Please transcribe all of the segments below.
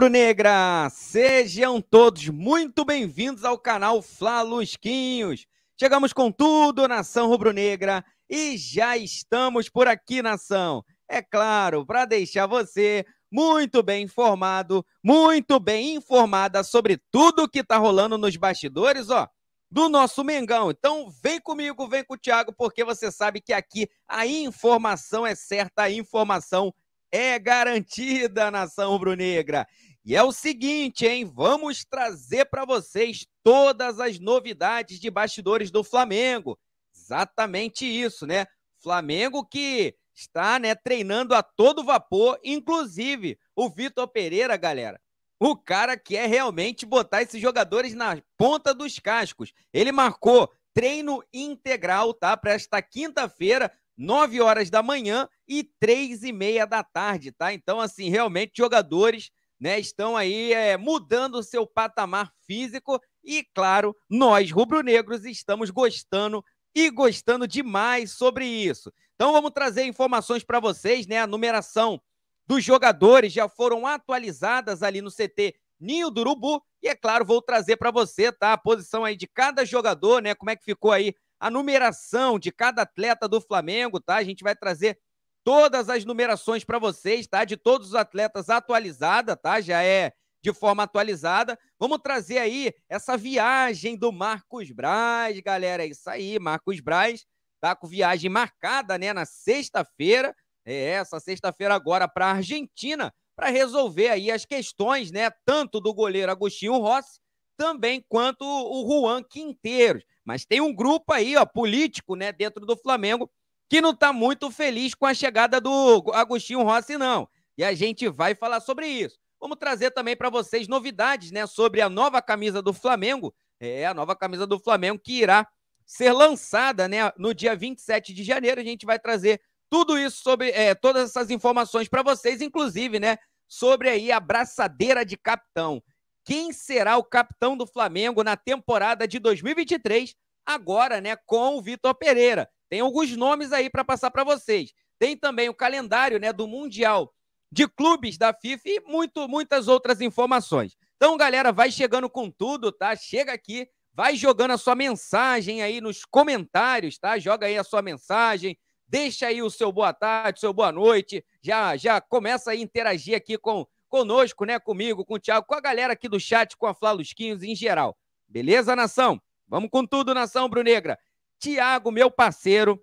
Rubro-Negra! Sejam todos muito bem-vindos ao canal Lusquinhos. Chegamos com tudo, nação rubro-negra, e já estamos por aqui, nação. É claro, para deixar você muito bem informado, muito bem informada sobre tudo que está rolando nos bastidores, ó, do nosso Mengão. Então vem comigo, vem com o Thiago, porque você sabe que aqui a informação é certa, a informação é garantida, nação rubro-negra. E é o seguinte, hein? Vamos trazer para vocês todas as novidades de bastidores do Flamengo. Exatamente isso, né? Flamengo que está, né, treinando a todo vapor, inclusive o Vitor Pereira, galera. O cara que é realmente botar esses jogadores na ponta dos cascos. Ele marcou treino integral, tá? Para esta quinta-feira, 9 horas da manhã e três e meia da tarde, tá? Então, assim, realmente jogadores né, estão aí é, mudando o seu patamar físico e, claro, nós rubro-negros estamos gostando e gostando demais sobre isso. Então vamos trazer informações para vocês, né? A numeração dos jogadores já foram atualizadas ali no CT Ninho do Urubu e é claro, vou trazer para você, tá? A posição aí de cada jogador, né? Como é que ficou aí a numeração de cada atleta do Flamengo, tá? A gente vai trazer todas as numerações para vocês, tá? De todos os atletas atualizada, tá? Já é de forma atualizada. Vamos trazer aí essa viagem do Marcos Braz, galera. É isso aí, Marcos Braz tá com viagem marcada, né, na sexta-feira. É essa sexta-feira agora para a Argentina, para resolver aí as questões, né, tanto do goleiro Agostinho Rossi, também quanto o Juan Quinteiros. Mas tem um grupo aí, ó, político, né, dentro do Flamengo, que não está muito feliz com a chegada do Agostinho Rossi, não. E a gente vai falar sobre isso. Vamos trazer também para vocês novidades, né, sobre a nova camisa do Flamengo. É a nova camisa do Flamengo que irá ser lançada, né, no dia 27 de janeiro. A gente vai trazer tudo isso sobre é, todas essas informações para vocês, inclusive, né, sobre aí a braçadeira de capitão. Quem será o capitão do Flamengo na temporada de 2023? Agora, né, com o Vitor Pereira. Tem alguns nomes aí para passar para vocês. Tem também o calendário né, do Mundial de Clubes da FIFA e muito, muitas outras informações. Então, galera, vai chegando com tudo, tá? Chega aqui, vai jogando a sua mensagem aí nos comentários, tá? Joga aí a sua mensagem, deixa aí o seu boa tarde, seu boa noite. Já, já começa a interagir aqui com conosco, né? Comigo, com o Thiago, com a galera aqui do chat, com a Flá Lusquinhos em geral. Beleza, nação? Vamos com tudo, nação Brunegra. Tiago, meu parceiro,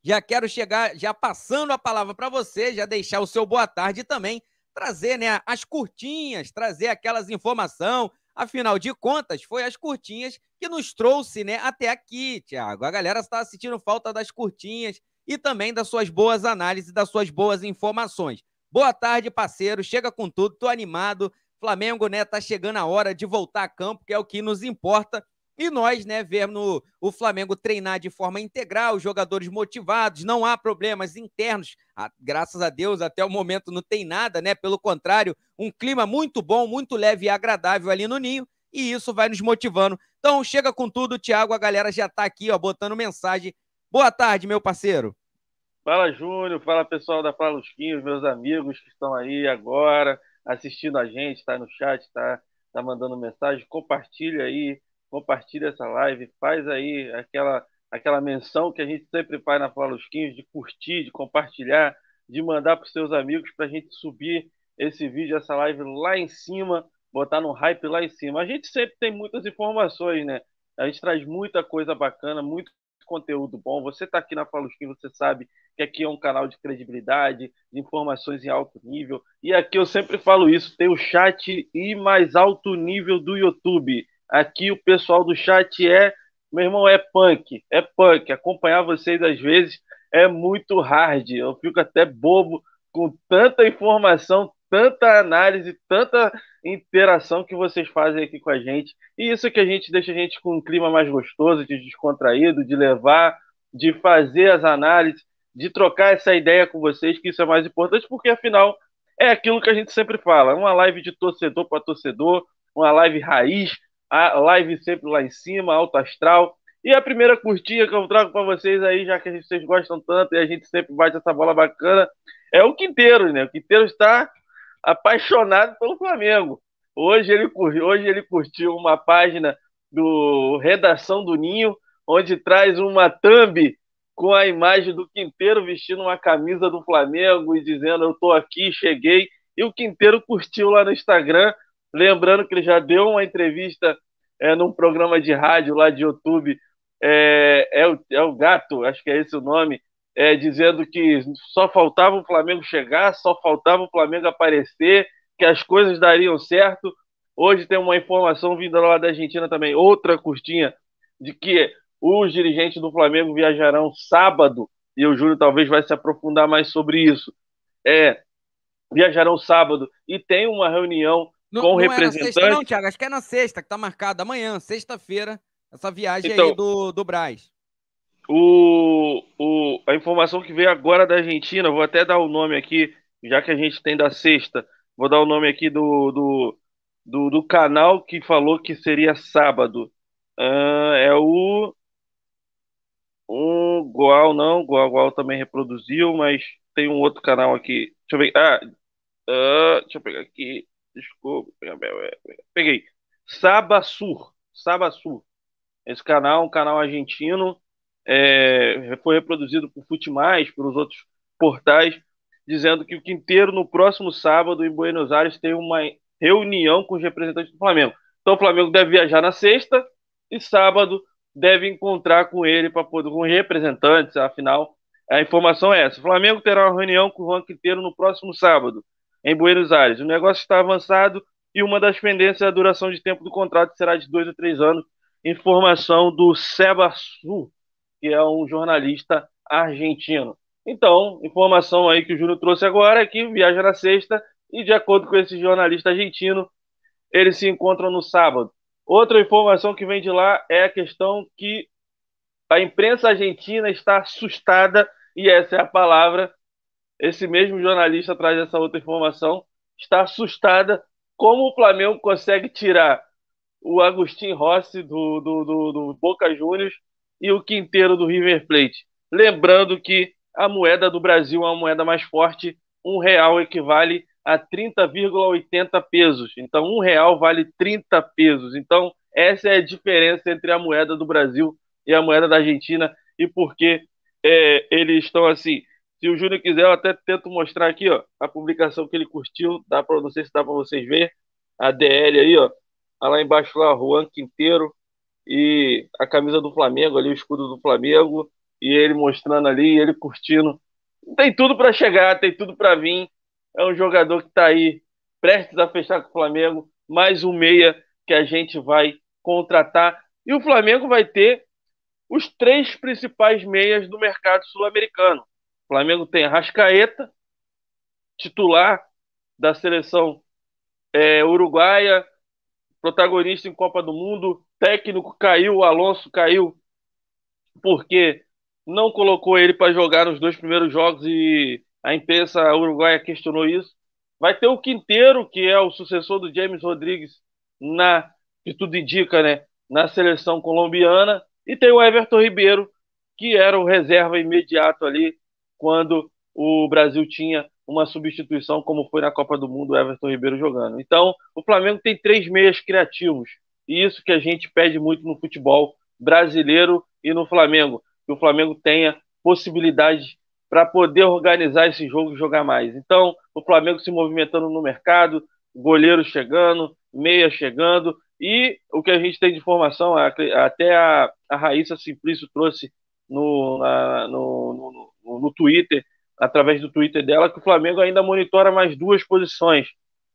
já quero chegar, já passando a palavra para você, já deixar o seu boa tarde também, trazer né, as curtinhas, trazer aquelas informação. Afinal de contas, foi as curtinhas que nos trouxe né, até aqui, Tiago. A galera está sentindo falta das curtinhas e também das suas boas análises, das suas boas informações. Boa tarde, parceiro. Chega com tudo, tô animado. Flamengo, né, tá chegando a hora de voltar a campo, que é o que nos importa e nós, né, vermos o Flamengo treinar de forma integral, jogadores motivados, não há problemas internos. Ah, graças a Deus, até o momento não tem nada, né? Pelo contrário, um clima muito bom, muito leve e agradável ali no Ninho. E isso vai nos motivando. Então, chega com tudo, Thiago. A galera já está aqui, ó, botando mensagem. Boa tarde, meu parceiro. Fala, Júnior. Fala, pessoal da Fala Lusquinhos, meus amigos que estão aí agora assistindo a gente, está no chat, está tá mandando mensagem. Compartilha aí compartilha essa live, faz aí aquela, aquela menção que a gente sempre faz na Falusquinhos, de curtir, de compartilhar, de mandar para os seus amigos para a gente subir esse vídeo, essa live lá em cima, botar no hype lá em cima. A gente sempre tem muitas informações, né? A gente traz muita coisa bacana, muito conteúdo bom. Você está aqui na Falusquim, você sabe que aqui é um canal de credibilidade, de informações em alto nível. E aqui eu sempre falo isso: tem o chat e mais alto nível do YouTube. Aqui o pessoal do chat é, meu irmão, é punk, é punk. Acompanhar vocês às vezes é muito hard. Eu fico até bobo com tanta informação, tanta análise, tanta interação que vocês fazem aqui com a gente. E isso que a gente deixa a gente com um clima mais gostoso, de descontraído, de levar, de fazer as análises, de trocar essa ideia com vocês, que isso é mais importante, porque afinal é aquilo que a gente sempre fala, uma live de torcedor para torcedor, uma live raiz, a live sempre lá em cima, alto astral. E a primeira curtinha que eu trago para vocês aí, já que vocês gostam tanto e a gente sempre bate essa bola bacana, é o Quinteiro, né? O Quinteiro está apaixonado pelo Flamengo. Hoje ele, hoje ele curtiu uma página do Redação do Ninho, onde traz uma thumb com a imagem do Quinteiro vestindo uma camisa do Flamengo e dizendo: Eu estou aqui, cheguei. E o Quinteiro curtiu lá no Instagram Lembrando que ele já deu uma entrevista é, num programa de rádio lá de YouTube, é, é, o, é o Gato, acho que é esse o nome, é, dizendo que só faltava o Flamengo chegar, só faltava o Flamengo aparecer, que as coisas dariam certo. Hoje tem uma informação vinda lá da Argentina também, outra curtinha, de que os dirigentes do Flamengo viajarão sábado, e o Júlio talvez vai se aprofundar mais sobre isso. É, viajarão sábado e tem uma reunião não, com não representante. É na sexta, não, Thiago, acho que é na sexta, que tá marcado amanhã, sexta-feira, essa viagem então, aí do, do Braz. O, o, a informação que veio agora da Argentina, vou até dar o nome aqui, já que a gente tem da sexta, vou dar o nome aqui do, do, do, do canal que falou que seria sábado. Uh, é o. Um Goal, não, Goal, Gual também reproduziu, mas tem um outro canal aqui. Deixa eu ver. Ah, uh, deixa eu pegar aqui. Desculpa. É, é. Peguei. Sabasur. Sabasur. Esse canal, um canal argentino, é, foi reproduzido por Futimais, os outros portais, dizendo que o Quinteiro, no próximo sábado, em Buenos Aires, tem uma reunião com os representantes do Flamengo. Então o Flamengo deve viajar na sexta e sábado deve encontrar com ele para poder com representantes, afinal, a informação é essa. O Flamengo terá uma reunião com o Juan Quinteiro no próximo sábado em Buenos Aires. O negócio está avançado e uma das pendências é a duração de tempo do contrato, será de dois a três anos. Informação do Seba Su, que é um jornalista argentino. Então, informação aí que o Júnior trouxe agora é que viaja na sexta e, de acordo com esse jornalista argentino, eles se encontram no sábado. Outra informação que vem de lá é a questão que a imprensa argentina está assustada, e essa é a palavra, esse mesmo jornalista traz essa outra informação. Está assustada como o Flamengo consegue tirar o Agostinho Rossi do, do, do, do Boca Juniors e o Quinteiro do River Plate. Lembrando que a moeda do Brasil é uma moeda mais forte. Um real equivale a 30,80 pesos. Então, um real vale 30 pesos. Então, essa é a diferença entre a moeda do Brasil e a moeda da Argentina e por que é, eles estão assim. Se o Júnior quiser, eu até tento mostrar aqui, ó, a publicação que ele curtiu. Dá para não sei se dá para vocês ver a DL aí, ó, tá lá embaixo lá, Juan Quinteiro e a camisa do Flamengo ali, o escudo do Flamengo e ele mostrando ali, ele curtindo. Tem tudo para chegar, tem tudo para vir. É um jogador que está aí prestes a fechar com o Flamengo, mais um meia que a gente vai contratar e o Flamengo vai ter os três principais meias do mercado sul-americano. O Flamengo tem Rascaeta, titular da seleção é, uruguaia, protagonista em Copa do Mundo, técnico caiu, Alonso caiu, porque não colocou ele para jogar nos dois primeiros jogos e a imprensa uruguaia questionou isso. Vai ter o Quinteiro, que é o sucessor do James Rodrigues, na, que tudo indica, né, na seleção colombiana, e tem o Everton Ribeiro, que era o reserva imediato ali quando o Brasil tinha uma substituição, como foi na Copa do Mundo, Everton Ribeiro jogando. Então, o Flamengo tem três meias criativos. E isso que a gente pede muito no futebol brasileiro e no Flamengo. Que o Flamengo tenha possibilidade para poder organizar esse jogo e jogar mais. Então, o Flamengo se movimentando no mercado, goleiro chegando, meia chegando, e o que a gente tem de informação, até a, a Raíssa Simplício trouxe no, na, no, no, no Twitter, através do Twitter dela, que o Flamengo ainda monitora mais duas posições,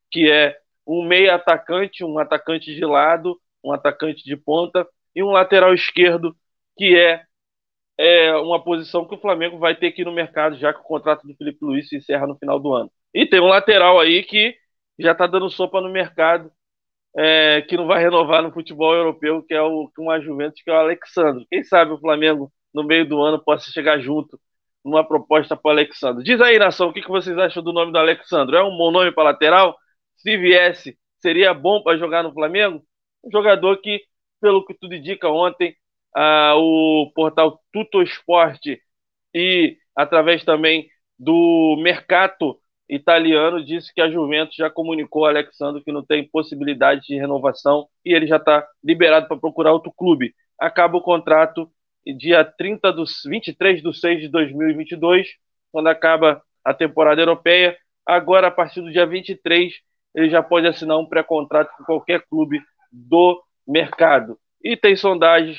que é um meia atacante, um atacante de lado, um atacante de ponta e um lateral esquerdo, que é, é uma posição que o Flamengo vai ter que ir no mercado, já que o contrato do Felipe Luiz se encerra no final do ano. E tem um lateral aí que já está dando sopa no mercado, é, que não vai renovar no futebol europeu, que é o que a Juventus, que é o Alexandre. Quem sabe o Flamengo no meio do ano possa chegar junto numa proposta para o Alexandre. Diz aí, nação, o que, que vocês acham do nome do Alexandre? É um bom nome para lateral? Se viesse, seria bom para jogar no Flamengo? Um jogador que, pelo que tudo indica, ontem ah, o portal Tutosport e através também do Mercato italiano disse que a Juventus já comunicou ao Alexandre que não tem possibilidade de renovação e ele já está liberado para procurar outro clube. Acaba o contrato dia 30 do, 23 de 6 de 2022, quando acaba a temporada europeia. Agora, a partir do dia 23, ele já pode assinar um pré-contrato com qualquer clube do mercado. E tem sondagens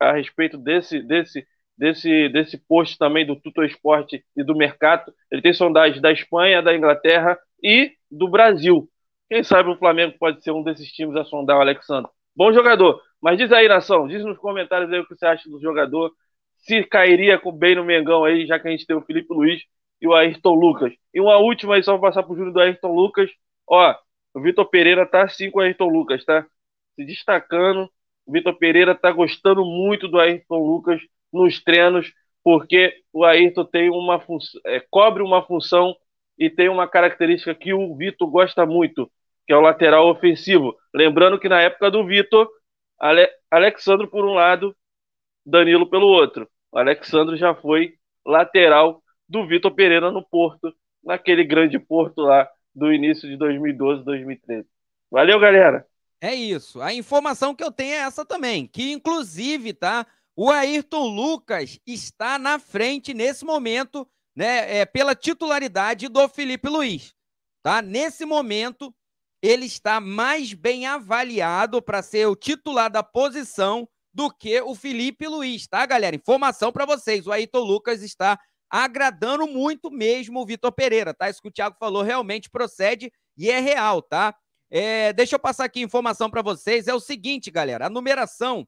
a respeito desse, desse, desse, desse post também do Tuto Esporte e do Mercato. Ele tem sondagens da Espanha, da Inglaterra e do Brasil. Quem sabe o Flamengo pode ser um desses times a sondar o Alexandre. Bom jogador. Mas diz aí, nação, diz nos comentários aí o que você acha do jogador, se cairia bem no Mengão aí, já que a gente tem o Felipe Luiz e o Ayrton Lucas. E uma última aí, só vou passar pro Júlio do Ayrton Lucas. Ó, o Vitor Pereira tá assim com o Ayrton Lucas, tá? Se destacando. O Vitor Pereira tá gostando muito do Ayrton Lucas nos treinos, porque o Ayrton tem uma função, é, cobre uma função e tem uma característica que o Vitor gosta muito, que é o lateral ofensivo. Lembrando que na época do Vitor, Ale Alexandro por um lado, Danilo pelo outro. O Alexandre já foi lateral do Vitor Pereira no Porto, naquele grande Porto lá do início de 2012, 2013. Valeu, galera! É isso. A informação que eu tenho é essa também, que inclusive, tá? O Ayrton Lucas está na frente nesse momento, né? É, pela titularidade do Felipe Luiz, tá? Nesse momento, ele está mais bem avaliado para ser o titular da posição do que o Felipe Luiz, tá, galera? Informação para vocês. O Ayrton Lucas está agradando muito mesmo o Vitor Pereira, tá? Isso que o Thiago falou realmente procede e é real, tá? É, deixa eu passar aqui informação para vocês. É o seguinte, galera, a numeração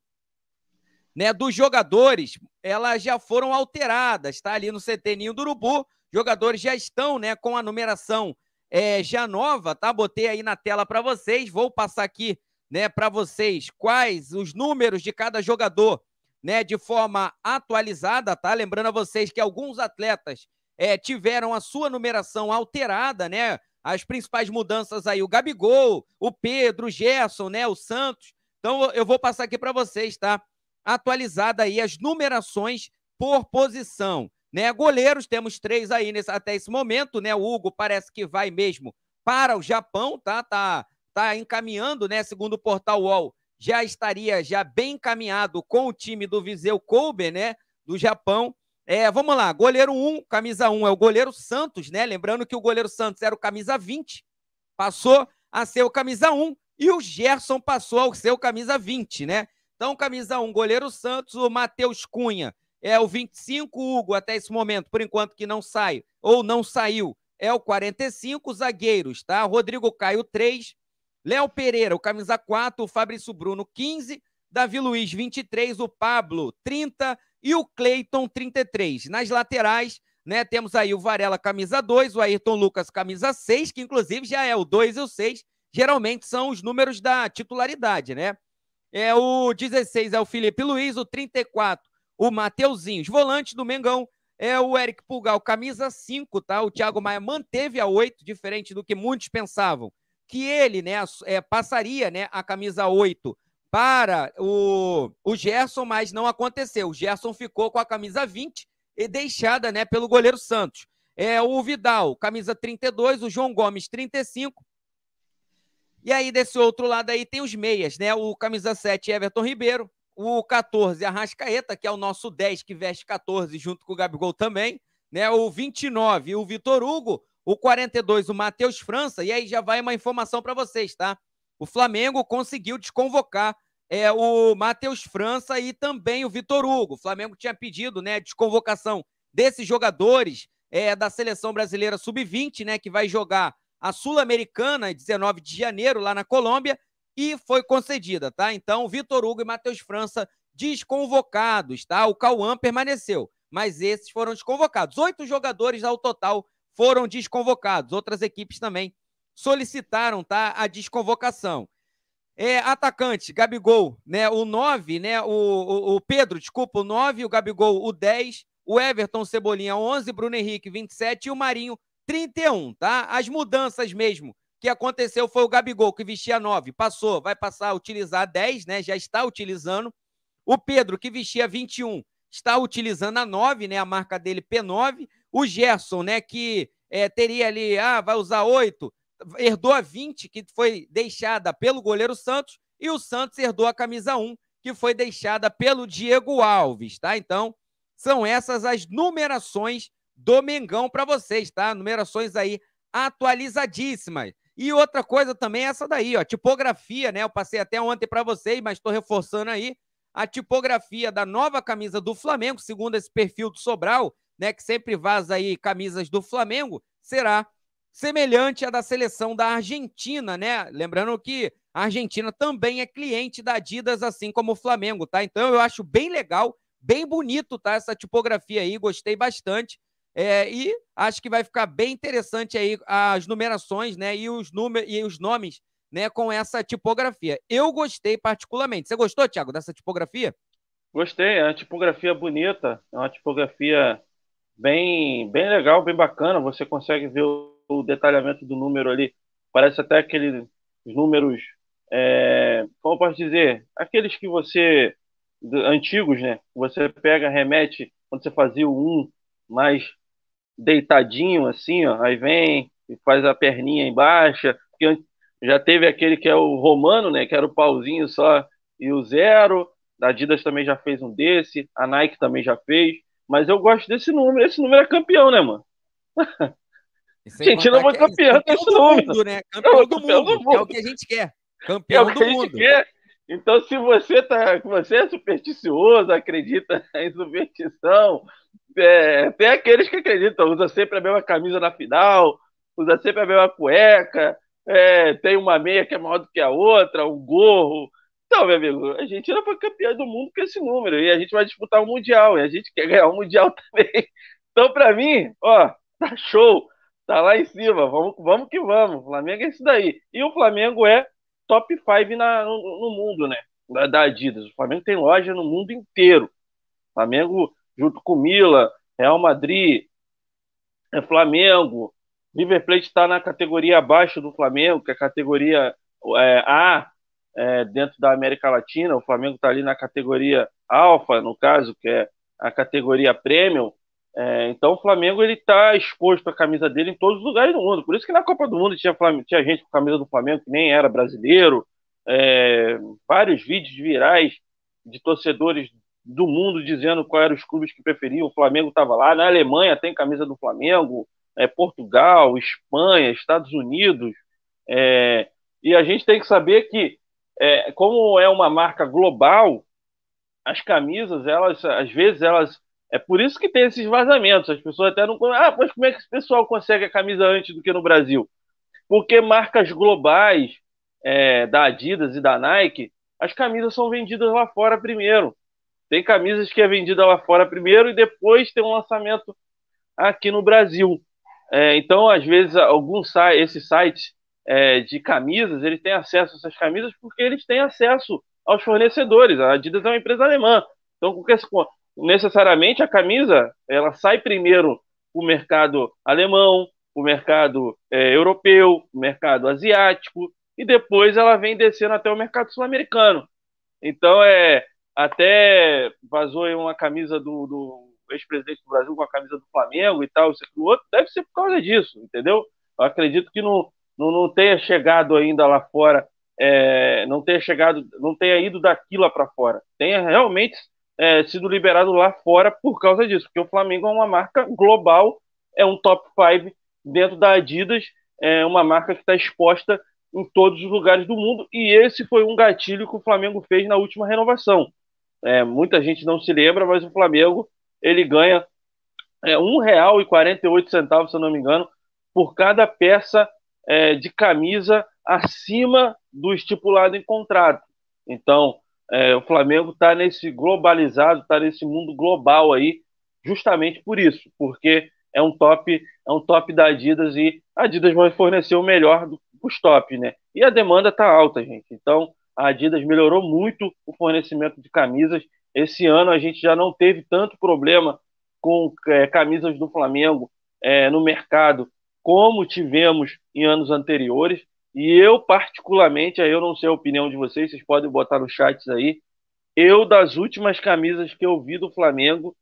né, dos jogadores, elas já foram alteradas, tá? Ali no CT Ninho do Urubu, jogadores já estão, né, com a numeração é, Janova, tá? Botei aí na tela para vocês. Vou passar aqui, né, para vocês quais os números de cada jogador, né, de forma atualizada, tá? Lembrando a vocês que alguns atletas é, tiveram a sua numeração alterada, né? As principais mudanças aí, o Gabigol, o Pedro, o Gerson, né, o Santos. Então eu vou passar aqui para vocês, tá? Atualizada aí as numerações por posição. Né? Goleiros, temos três aí nesse, até esse momento, né? O Hugo parece que vai mesmo para o Japão, tá? Tá, tá encaminhando, né? Segundo o portal UOL, já estaria já bem encaminhado com o time do Viseu Kobe, né? Do Japão. É, vamos lá, goleiro 1, camisa 1 é o goleiro Santos, né? Lembrando que o goleiro Santos era o camisa 20, passou a ser o camisa 1 e o Gerson passou a ser o camisa 20, né? Então, camisa 1, goleiro Santos, o Matheus Cunha é o 25, Hugo, até esse momento, por enquanto que não sai, ou não saiu. É o 45, zagueiros, tá? Rodrigo Caio, 3. Léo Pereira, o camisa 4. O Fabrício Bruno, 15. Davi Luiz, 23. O Pablo, 30. E o Cleiton, 33. Nas laterais, né, temos aí o Varela, camisa 2. O Ayrton Lucas, camisa 6, que inclusive já é o 2 e o 6. Geralmente são os números da titularidade, né? É o 16 é o Felipe Luiz, o 34 o Mateuzinhos. Volante do Mengão é o Eric Pulgal, camisa 5, tá? O Thiago Maia manteve a 8, diferente do que muitos pensavam, que ele, né, é, passaria, né, a camisa 8 para o, o Gerson, mas não aconteceu. O Gerson ficou com a camisa 20 e deixada, né, pelo goleiro Santos. É o Vidal, camisa 32, o João Gomes 35, e aí, desse outro lado aí, tem os meias, né? O camisa 7, Everton Ribeiro o 14 Arrascaeta, que é o nosso 10 que veste 14 junto com o Gabigol também, né? O 29 o Vitor Hugo, o 42 o Matheus França, e aí já vai uma informação para vocês, tá? O Flamengo conseguiu desconvocar é, o Matheus França e também o Vitor Hugo. O Flamengo tinha pedido, né, desconvocação desses jogadores é, da seleção brasileira sub-20, né, que vai jogar a Sul-Americana, 19 de janeiro, lá na Colômbia, e foi concedida, tá? Então, Vitor Hugo e Matheus França desconvocados, tá? O Cauã permaneceu, mas esses foram desconvocados. Oito jogadores ao total foram desconvocados. Outras equipes também solicitaram, tá? A desconvocação. É, atacante, Gabigol, né? O 9, né? O, o, o Pedro, desculpa, o 9, o Gabigol, o 10, o Everton Cebolinha, 11, Bruno Henrique, 27 e o Marinho, 31, tá? As mudanças mesmo que aconteceu foi o Gabigol, que vestia 9, passou, vai passar a utilizar 10, né? Já está utilizando. O Pedro, que vestia 21, está utilizando a 9, né? A marca dele P9. O Gerson, né? Que é, teria ali, ah, vai usar 8, herdou a 20, que foi deixada pelo goleiro Santos. E o Santos herdou a camisa 1, que foi deixada pelo Diego Alves, tá? Então, são essas as numerações do Mengão para vocês, tá? Numerações aí atualizadíssimas. E outra coisa também é essa daí, ó, tipografia, né? Eu passei até ontem para vocês, mas estou reforçando aí a tipografia da nova camisa do Flamengo, segundo esse perfil do Sobral, né, que sempre vaza aí camisas do Flamengo, será semelhante à da seleção da Argentina, né? Lembrando que a Argentina também é cliente da Adidas, assim como o Flamengo, tá? Então eu acho bem legal, bem bonito, tá? Essa tipografia aí, gostei bastante. É, e acho que vai ficar bem interessante aí as numerações, né? E os números e os nomes, né? Com essa tipografia. Eu gostei particularmente. Você gostou, Thiago, dessa tipografia? Gostei. É uma tipografia bonita. É uma tipografia bem, bem legal, bem bacana. Você consegue ver o, o detalhamento do número ali. Parece até aqueles números, é, como eu posso dizer, aqueles que você antigos, né? Você pega, remete quando você fazia o 1 mais deitadinho assim, ó, aí vem e faz a perninha embaixo, já teve aquele que é o romano, né, que era o pauzinho só e o zero, a Adidas também já fez um desse, a Nike também já fez, mas eu gosto desse número, esse número é campeão, né, mano? Gente, não foi é campeão desse é número. né? Campeão, do, mundo, do mundo, é o que a gente quer. Campeão é o que do A gente quer. Então, se você, tá, você é supersticioso, acredita em superstição, é, tem aqueles que acreditam, usa sempre a mesma camisa na final, usa sempre a mesma cueca, é, tem uma meia que é maior do que a outra, um gorro. Então, meu amigo, a gente era para campeão do mundo com esse número, e a gente vai disputar o um Mundial, e a gente quer ganhar o um Mundial também. Então, para mim, ó, tá show, tá lá em cima, vamos, vamos que vamos. O Flamengo é isso daí. E o Flamengo é top 5 no, no, mundo, né? Da, da, Adidas. O Flamengo tem loja no mundo inteiro. O Flamengo, junto com Mila, Real Madrid, é Flamengo. River Plate está na categoria abaixo do Flamengo, que é a categoria é, A é, dentro da América Latina. O Flamengo está ali na categoria Alfa, no caso, que é a categoria Premium. É, então o Flamengo ele está exposto à camisa dele em todos os lugares do mundo. Por isso que na Copa do Mundo tinha, Flamengo, tinha gente com camisa do Flamengo que nem era brasileiro, é, vários vídeos virais de torcedores do mundo dizendo quais eram os clubes que preferiam. O Flamengo estava lá. Na Alemanha tem camisa do Flamengo, é, Portugal, Espanha, Estados Unidos. É, e a gente tem que saber que é, como é uma marca global, as camisas elas às vezes elas é por isso que tem esses vazamentos. As pessoas até não. Ah, mas como é que esse pessoal consegue a camisa antes do que no Brasil? Porque marcas globais é, da Adidas e da Nike, as camisas são vendidas lá fora primeiro. Tem camisas que é vendida lá fora primeiro e depois tem um lançamento aqui no Brasil. É, então, às vezes, alguns esses sites é, de camisas, eles têm acesso a essas camisas porque eles têm acesso aos fornecedores. A Adidas é uma empresa alemã. Então, qualquer, necessariamente a camisa ela sai primeiro o mercado alemão, o mercado é, europeu, o mercado asiático e depois ela vem descendo até o mercado sul-americano. Então é até vazou em uma camisa do, do ex-presidente do Brasil com a camisa do Flamengo e tal, isso outro, deve ser por causa disso, entendeu? Eu acredito que não, não, não tenha chegado ainda lá fora, é, não tenha chegado, não tenha ido daquilo lá para fora, tenha realmente é, sido liberado lá fora por causa disso, porque o Flamengo é uma marca global, é um top 5 dentro da Adidas, é uma marca que está exposta em todos os lugares do mundo, e esse foi um gatilho que o Flamengo fez na última renovação. É, muita gente não se lembra, mas o Flamengo ele ganha é, R$ 1,48, se eu não me engano, por cada peça é, de camisa acima do estipulado em contrato. Então, é, o Flamengo está nesse globalizado, está nesse mundo global aí, justamente por isso, porque é um top, é um top da Adidas e a Adidas vai fornecer o melhor dos tops, né? E a demanda está alta, gente. Então a Adidas melhorou muito o fornecimento de camisas. Esse ano a gente já não teve tanto problema com é, camisas do Flamengo é, no mercado como tivemos em anos anteriores. E eu, particularmente, aí eu não sei a opinião de vocês, vocês podem botar no chat aí. Eu, das últimas camisas que eu vi do Flamengo,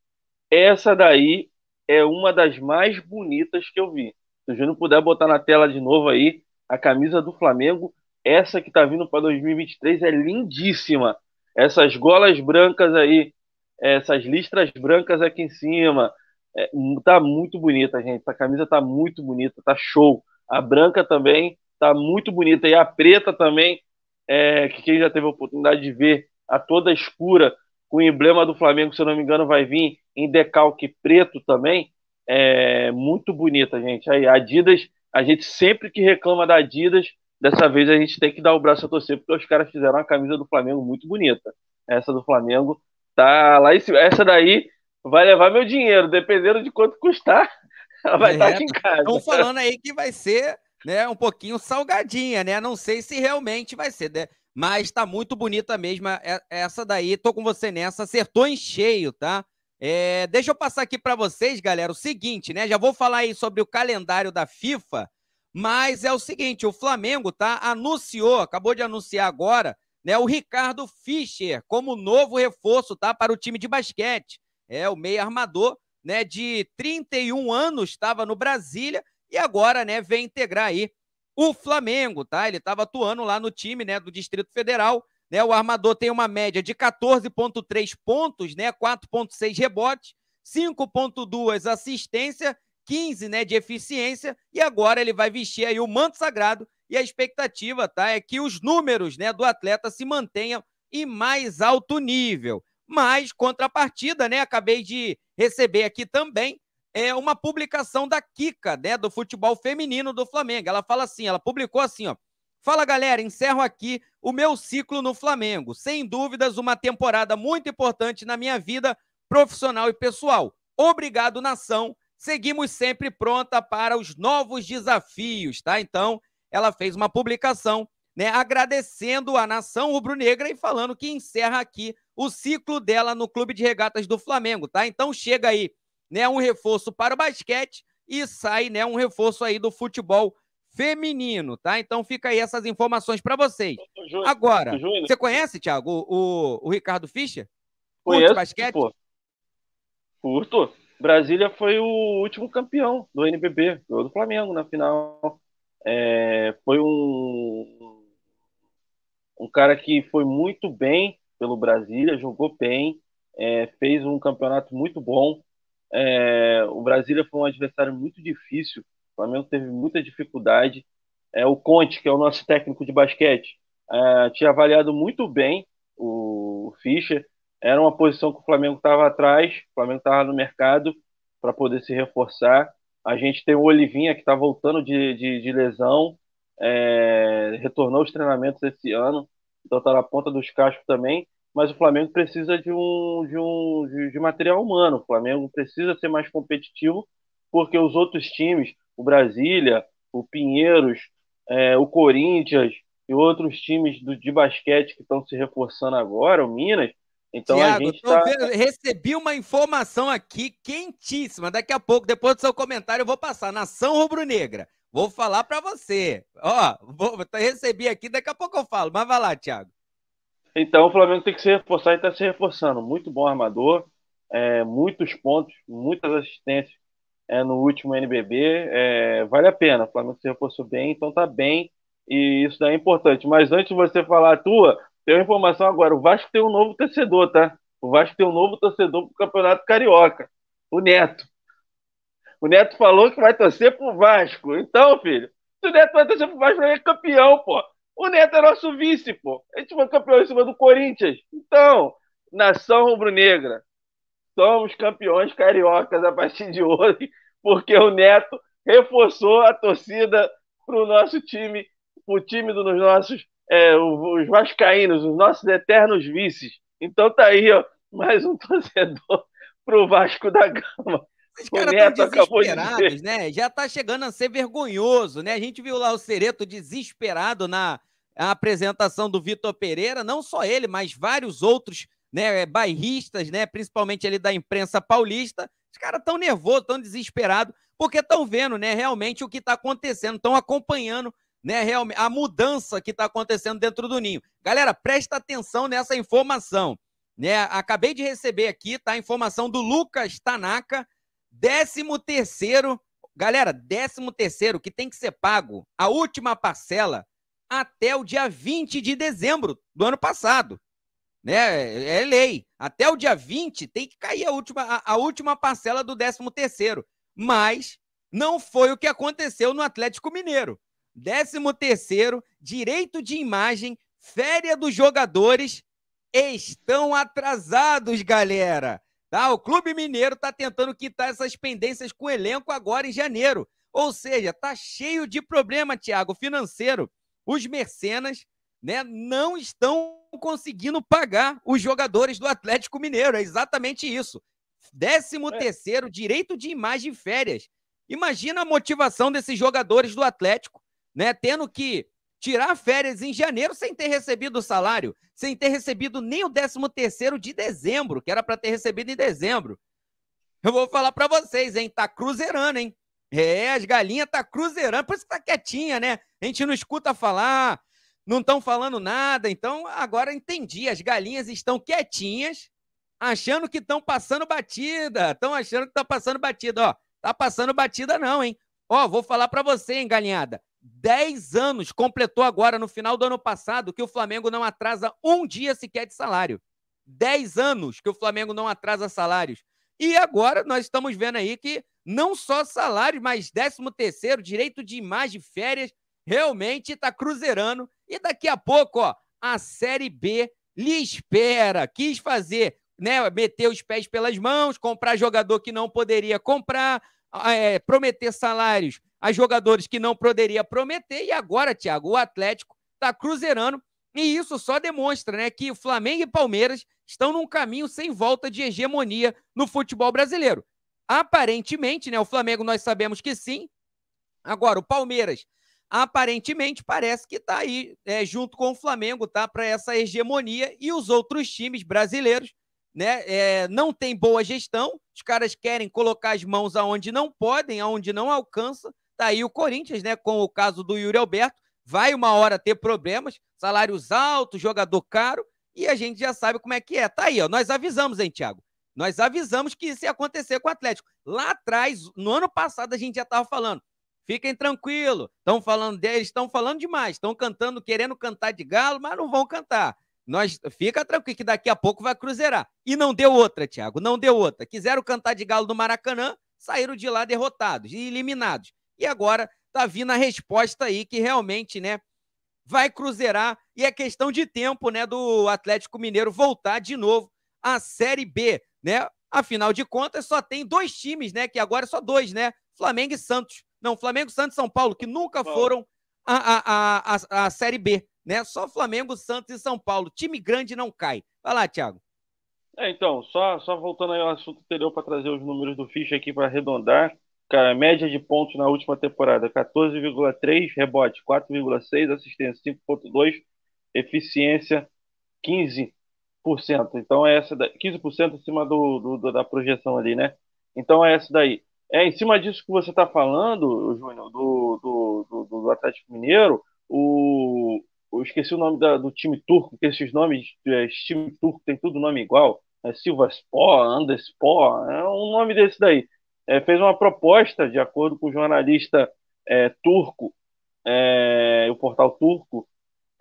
essa daí é uma das mais bonitas que eu vi. Se o Júnior puder botar na tela de novo aí, a camisa do Flamengo, essa que tá vindo para 2023 é lindíssima. Essas golas brancas aí, essas listras brancas aqui em cima, é, tá muito bonita, gente. Essa camisa tá muito bonita, tá show. A branca também tá muito bonita. E a preta também, é, que quem já teve a oportunidade de ver, a toda escura, com o emblema do Flamengo, se eu não me engano, vai vir em decalque preto também. É muito bonita, gente. Aí, a Adidas, a gente sempre que reclama da Adidas, dessa vez a gente tem que dar o braço a torcer, porque os caras fizeram uma camisa do Flamengo muito bonita. Essa do Flamengo tá lá em cima. Essa daí vai levar meu dinheiro, dependendo de quanto custar. Ela vai é, estar tá aqui em casa. Estão falando aí que vai ser né, um pouquinho salgadinha, né? Não sei se realmente vai ser, né? Mas tá muito bonita mesmo é, essa daí. Tô com você nessa. Acertou em cheio, tá? É, deixa eu passar aqui para vocês, galera, o seguinte, né? Já vou falar aí sobre o calendário da FIFA, mas é o seguinte, o Flamengo, tá? Anunciou, acabou de anunciar agora, né? O Ricardo Fischer como novo reforço, tá? Para o time de basquete. É o meio armador, né? De 31 anos, estava no Brasília e agora, né, vem integrar aí o Flamengo, tá? Ele estava atuando lá no time, né, do Distrito Federal, né? O armador tem uma média de 14.3 pontos, né, 4.6 rebotes, 5.2 assistência, 15, né, de eficiência, e agora ele vai vestir aí o manto sagrado e a expectativa, tá, é que os números, né, do atleta se mantenham em mais alto nível. Mas contrapartida, né, acabei de receber aqui também é, uma publicação da Kika, né, do futebol feminino do Flamengo. Ela fala assim, ela publicou assim, ó. Fala galera, encerro aqui o meu ciclo no Flamengo. Sem dúvidas, uma temporada muito importante na minha vida profissional e pessoal. Obrigado, nação. Seguimos sempre pronta para os novos desafios, tá? Então, ela fez uma publicação, né, agradecendo a nação rubro-negra e falando que encerra aqui o ciclo dela no Clube de Regatas do Flamengo, tá? Então, chega aí né, um reforço para o basquete e sai, né, um reforço aí do futebol feminino, tá? Então fica aí essas informações para vocês. Júnior, Agora, Júnior. você conhece, Thiago, o, o, o Ricardo Fischer? Conheço, Curte basquete? Pô. Curto. Brasília foi o último campeão do NBB, do Flamengo na final. É, foi um, um cara que foi muito bem pelo Brasília, jogou bem, é, fez um campeonato muito bom. É, o Brasília foi um adversário muito difícil, o Flamengo teve muita dificuldade. É, o Conte, que é o nosso técnico de basquete, é, tinha avaliado muito bem o Fischer. Era uma posição que o Flamengo estava atrás, o Flamengo estava no mercado para poder se reforçar. A gente tem o Olivinha, que está voltando de, de, de lesão, é, retornou os treinamentos esse ano, então está na ponta dos cascos também mas o Flamengo precisa de um, de um de, de material humano. O Flamengo precisa ser mais competitivo, porque os outros times, o Brasília, o Pinheiros, é, o Corinthians e outros times do, de basquete que estão se reforçando agora, o Minas. Então Thiago, a gente tá... vendo, recebi uma informação aqui quentíssima. Daqui a pouco, depois do seu comentário, eu vou passar. Nação Rubro-Negra. Vou falar para você. Ó, vou, recebi aqui, daqui a pouco eu falo. Mas vai lá, Thiago. Então o Flamengo tem que se reforçar e está se reforçando. Muito bom armador, é, muitos pontos, muitas assistências é, no último NBB. É, vale a pena. O Flamengo se reforçou bem, então tá bem. E isso daí é importante. Mas antes de você falar a tua, tem uma informação agora. O Vasco tem um novo torcedor, tá? O Vasco tem um novo torcedor para o Campeonato Carioca. O Neto. O Neto falou que vai torcer pro Vasco. Então, filho, se o Neto vai torcer pro Vasco, ele é campeão, pô. O Neto é nosso vice, pô. A gente foi campeão em cima do Corinthians. Então, nação rubro-negra, somos campeões cariocas a partir de hoje, porque o Neto reforçou a torcida pro nosso time, o time dos nossos, é, os vascaínos, os nossos eternos vices. Então tá aí, ó, mais um torcedor pro Vasco da Gama. Os caras estão desesperados, de né? Já está chegando a ser vergonhoso, né? A gente viu lá o Cereto desesperado na apresentação do Vitor Pereira, não só ele, mas vários outros né, é, bairristas, né, principalmente ali da imprensa paulista. Os caras estão nervosos, estão desesperados, porque estão vendo né, realmente o que está acontecendo, estão acompanhando né, realmente, a mudança que está acontecendo dentro do ninho. Galera, presta atenção nessa informação. Né? Acabei de receber aqui tá, a informação do Lucas Tanaka, Décimo terceiro, galera, décimo terceiro que tem que ser pago, a última parcela, até o dia 20 de dezembro do ano passado. Né? É, é lei. Até o dia 20 tem que cair a última, a, a última parcela do décimo terceiro. Mas não foi o que aconteceu no Atlético Mineiro. Décimo terceiro, direito de imagem, férias dos jogadores estão atrasados, galera. Tá? O Clube Mineiro está tentando quitar essas pendências com o elenco agora em janeiro. Ou seja, está cheio de problema, Thiago, financeiro. Os mercenas né, não estão conseguindo pagar os jogadores do Atlético Mineiro. É exatamente isso. 13 é. terceiro, direito de imagem e férias. Imagina a motivação desses jogadores do Atlético, né? Tendo que tirar férias em janeiro sem ter recebido o salário, sem ter recebido nem o 13 terceiro de dezembro, que era para ter recebido em dezembro. Eu vou falar para vocês, hein? Tá cruzeirando, hein? É, as galinhas tá cruzeirando, por isso que tá quietinha, né? A gente não escuta falar, não estão falando nada. Então, agora entendi, as galinhas estão quietinhas, achando que estão passando batida. Estão achando que estão tá passando batida, ó. Tá passando batida não, hein? Ó, vou falar para você, hein, galinhada. 10 anos, completou agora no final do ano passado, que o Flamengo não atrasa um dia sequer de salário. 10 anos que o Flamengo não atrasa salários. E agora nós estamos vendo aí que não só salário, mas 13º, direito de imagem, férias, realmente está cruzeirando. E daqui a pouco, ó, a Série B lhe espera. Quis fazer, né, meter os pés pelas mãos, comprar jogador que não poderia comprar, é, prometer salários a jogadores que não poderia prometer. E agora, Thiago, o Atlético está cruzeirando. E isso só demonstra né, que Flamengo e Palmeiras estão num caminho sem volta de hegemonia no futebol brasileiro. Aparentemente, né, o Flamengo nós sabemos que sim. Agora, o Palmeiras aparentemente parece que está aí é, junto com o Flamengo, tá? Para essa hegemonia e os outros times brasileiros né? É, não tem boa gestão, os caras querem colocar as mãos aonde não podem, aonde não alcança. Tá aí o Corinthians, né? Com o caso do Yuri Alberto, vai uma hora ter problemas, salários altos, jogador caro, e a gente já sabe como é que é. Tá aí, ó. Nós avisamos, hein, Thiago? Nós avisamos que isso ia acontecer com o Atlético. Lá atrás, no ano passado, a gente já estava falando. Fiquem tranquilo, estão falando deles, estão falando demais, estão cantando, querendo cantar de galo, mas não vão cantar. Nós fica tranquilo que daqui a pouco vai cruzeirar. E não deu outra, Thiago, não deu outra. Quiseram cantar de galo no Maracanã, saíram de lá derrotados e eliminados. E agora tá vindo a resposta aí que realmente, né, vai cruzeirar e é questão de tempo, né, do Atlético Mineiro voltar de novo à Série B, né? Afinal de contas, só tem dois times, né, que agora é só dois, né? Flamengo e Santos. Não, Flamengo, Santos e São Paulo, que nunca foram a, a, a, a, Série B né? Só Flamengo, Santos e São Paulo. Time grande não cai. Vai lá, Thiago. É, então, só, só voltando aí ao assunto anterior para trazer os números do Ficha aqui para arredondar. Cara, média de pontos na última temporada: 14,3, rebote 4,6, assistência 5,2, eficiência 15%. Então é essa daí, 15% acima do, do, da projeção ali, né? Então é essa daí. É em cima disso que você está falando, Júnior, do, do, do, do Atlético Mineiro, o eu esqueci o nome da, do time turco, que esses nomes, é, esse time turco tem tudo nome igual, é Anders Spor é um nome desse daí. É, fez uma proposta, de acordo com o jornalista é, turco, é, o portal turco,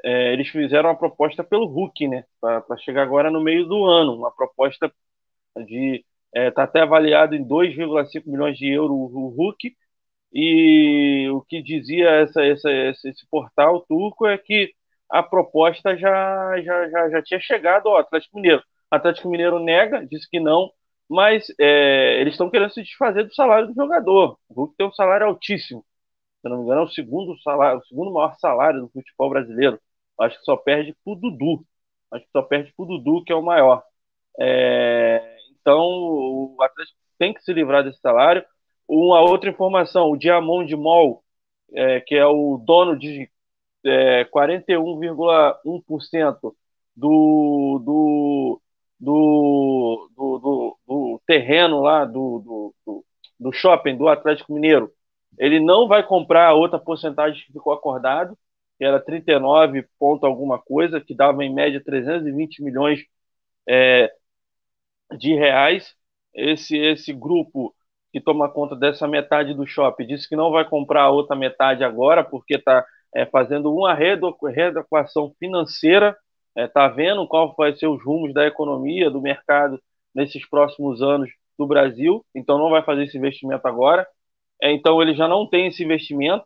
é, eles fizeram uma proposta pelo Hulk, né? Para chegar agora no meio do ano, uma proposta de. Está é, até avaliado em 2,5 milhões de euros o Hulk, e o que dizia essa, essa, esse, portal turco é que a proposta já, já, já, já tinha chegado ao Atlético Mineiro. O Atlético Mineiro nega, disse que não, mas é, eles estão querendo se desfazer do salário do jogador. O Hulk tem um salário altíssimo. Se não me engano, é o segundo salário, o segundo maior salário do futebol brasileiro. Acho que só perde pro Dudu. Acho que só perde pro Dudu, que é o maior. É, então, o Atlético tem que se livrar desse salário. Uma outra informação, o Diamond Mall, é, que é o dono de é, 41,1% do, do, do, do, do terreno lá do, do, do shopping do Atlético Mineiro. Ele não vai comprar a outra porcentagem que ficou acordado, que era 39 ponto alguma coisa, que dava em média 320 milhões é, de reais. Esse, esse grupo que toma conta dessa metade do shopping disse que não vai comprar a outra metade agora, porque está é, fazendo uma readequação financeira, está é, tá vendo qual vai ser os rumos da economia, do mercado nesses próximos anos do Brasil, então não vai fazer esse investimento agora. É, então ele já não tem esse investimento.